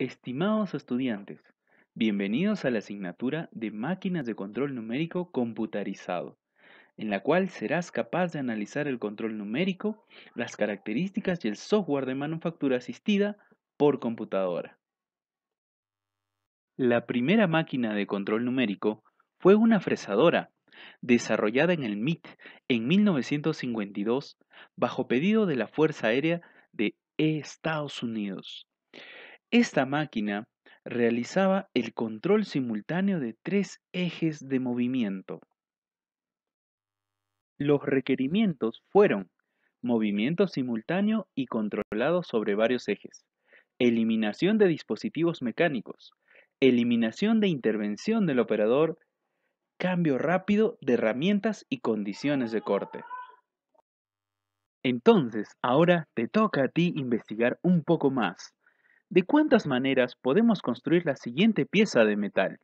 Estimados estudiantes, bienvenidos a la asignatura de Máquinas de Control Numérico Computarizado, en la cual serás capaz de analizar el control numérico, las características y el software de manufactura asistida por computadora. La primera máquina de control numérico fue una fresadora, desarrollada en el MIT en 1952 bajo pedido de la Fuerza Aérea de Estados Unidos esta máquina realizaba el control simultáneo de tres ejes de movimiento. Los requerimientos fueron movimiento simultáneo y controlado sobre varios ejes, eliminación de dispositivos mecánicos, eliminación de intervención del operador, cambio rápido de herramientas y condiciones de corte. Entonces, ahora te toca a ti investigar un poco más ¿De cuántas maneras podemos construir la siguiente pieza de metal?